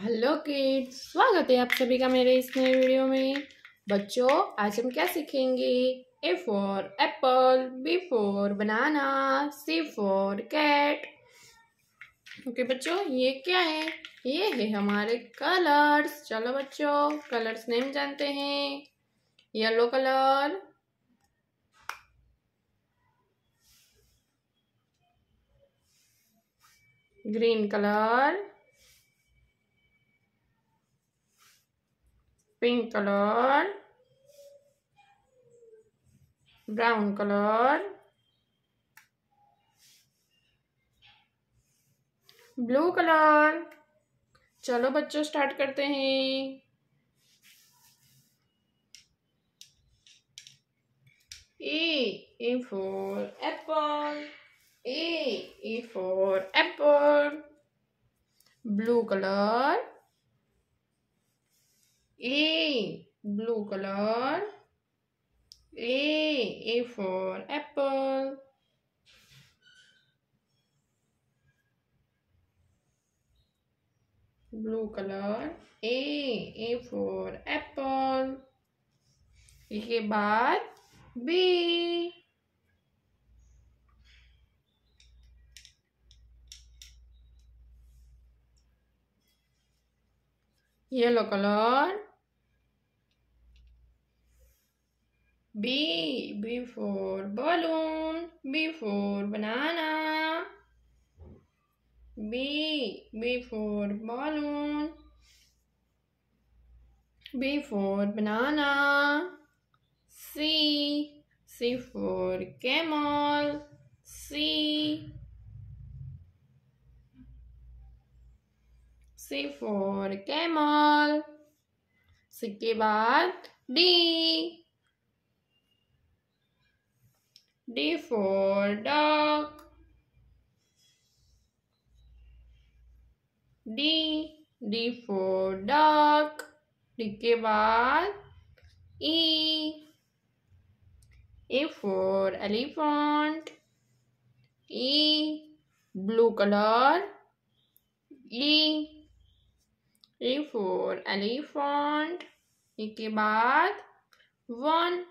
Hello kids स्वागत है आप सभी का मेरे इस नए वीडियो में बच्चों आज हम क्या सीखेंगे A for apple B for banana C for cat okay बच्चों ये क्या है ये है हमारे कलर्स चलो बच्चों कलर्स नेम जानते हैं yellow colour green colour pink colour brown colour blue colour चलो बच्चों स्टार्ट करते हैं A for apple apple. A E for apple. Blue A. Blue color. A. A for apple. Blue color. A. A for apple. y color. B. Yellow color. B. B for balloon. B for banana. B. B for balloon. B for banana. C. C for camel. C. C for camel. C के बाद D. D for dog. D D for dog. D के बाद E. A for elephant. E blue color. E E for elephant. E के बाद one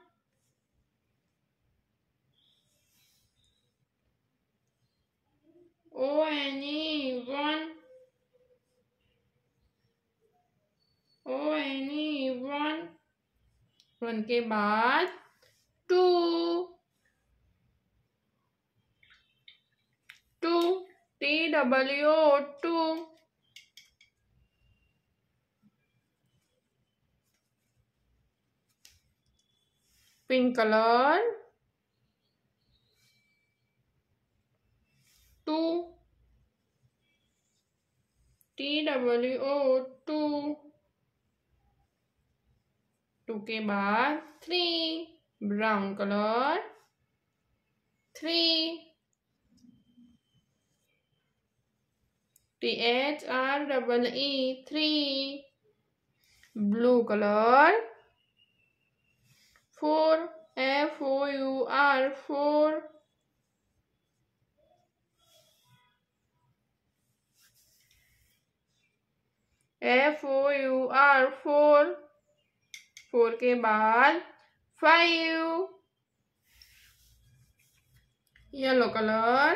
O N E one one के बाद two two T W two pink colour two T W O two two के बाद three brown colour three T H R double E three blue colour four F O U R four F O U R four four के बाद five yellow colour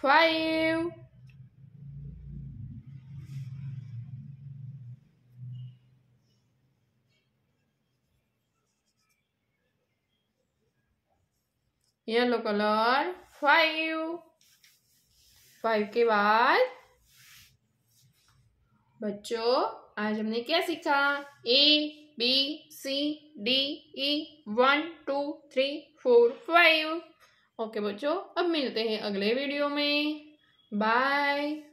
five yellow colour five five के बाद बच्चों आज हमने क्या सीखा A B C D E one two three four five okay बच्चों अब मिलते हैं अगले वीडियो में बाय